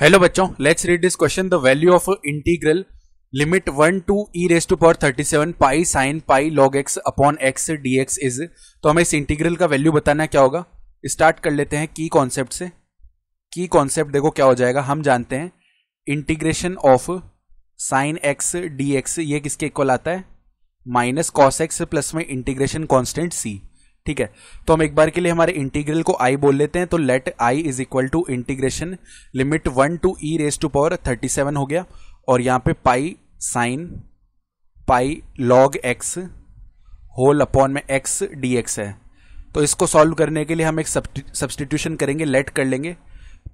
hello बच्चों let's read this question the value of integral limit one to e raise to power thirty seven pi sine pi log x upon x d x is तो हमें इस integral का value बताना क्या होगा start कर लेते हैं की कॉन्सेप्ट से की कॉन्सेप्ट देखो क्या हो जाएगा हम जानते हैं integration of sine x d x ये किसके इक्वल आता है माइनस कॉस एक्स प्लस में इंटीग्रेशन कॉन्स्टेंट सी ठीक है तो हम एक बार के लिए हमारे इंटीग्रल को आई बोल लेते हैं तो let I is equal to integration limit one to e raise to power thirty seven हो गया और यहां पे pi sine pi log x whole upon में एक्स डी एक्स है तो इसको सॉल्व करने के लिए हम एक सब्सटीट्यूशन करेंगे लेट कर लेंगे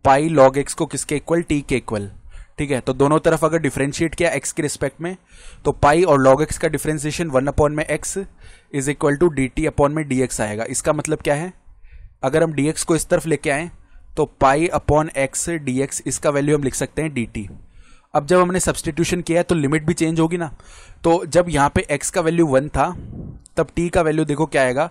पाई लॉग एक्स को किसके इक्वल टी के इक्वल ठीक है तो दोनों तरफ अगर डिफ्रेंशिएट किया एक्स के रिस्पेक्ट में तो पाई और लॉग एक्स का डिफ्रेंसिएशन वन अपॉन में x is equal to d t upon में डी एक्स आएगा इसका मतलब क्या है अगर हम डी एक्स को इस तरफ लेके आएँ तो pi upon x d x इसका वैल्यू हम लिख सकते हैं डी टी अब जब हमने सब्सटीट्यूशन किया है तो लिमिट भी चेंज होगी ना तो जब यहाँ पे x का वैल्यू वन था तब t का वैल्यू देखो क्या आएगा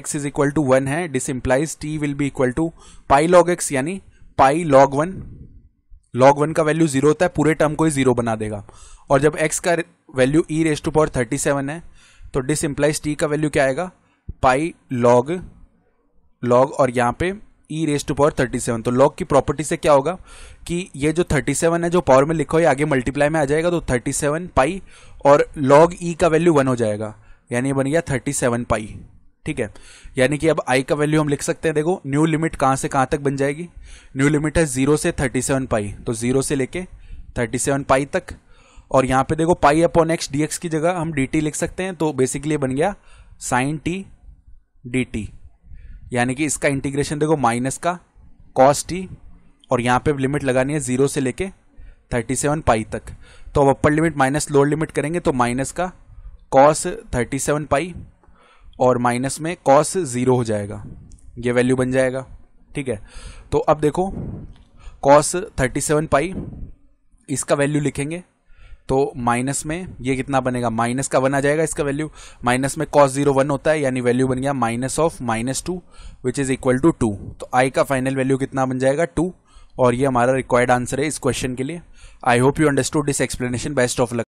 x is equal to one है this implies t will be equal to pi log x यानी pi log one log one का वैल्यू जीरो होता है पूरे टर्म को ही जीरो बना देगा और जब एक्स का value e raise to power thirty seven है तो डिस इम्प्लाइज टी का वैल्यू क्या आएगा पाई लॉग लॉग और यहाँ पे e raise to power thirty seven तो लॉग की प्रॉपर्टी से क्या होगा कि ये जो थर्टी सेवन है जो पावर में लिखा हो आगे मल्टीप्लाई में आ जाएगा तो थर्टी सेवन पाई और लॉग ई e का वैल्यू वन हो जाएगा यानी बन गया थर्टी सेवन पाई ठीक है यानी कि अब आई का वैल्यू हम लिख सकते हैं देखो न्यू लिमिट कहाँ से कहाँ तक बन जाएगी न्यू लिमिट है जीरो से थर्टी सेवन पाई तो जीरो से लेके थर्टी सेवन पाई तक और यहाँ पे देखो पाई अपॉन एक्स डी की जगह हम डी लिख सकते हैं तो बेसिकली बन गया साइन टी डी यानी कि इसका इंटीग्रेशन देखो माइनस का कॉस टी और यहाँ पे लिमिट लगानी है जीरो से लेके थर्टी सेवन पाई तक तो अब upper limit minus lower limit करेंगे तो माइनस का कॉस थर्टी सेवन पाई और माइनस में कॉस ज़ीरो हो जाएगा ये वैल्यू बन जाएगा ठीक है तो अब देखो कॉस थर्टी सेवन पाई इसका वैल्यू लिखेंगे तो माइनस में ये कितना बनेगा माइनस का वन आ जाएगा इसका वैल्यू माइनस में कॉस जीरो वन होता है यानी वैल्यू बन गया minus of minus two which is equal to two तो आई का फाइनल वैल्यू कितना बन जाएगा टू और ये हमारा रिक्वायर्ड आंसर है इस क्वेश्चन के लिए I hope you understood this explanation best of luck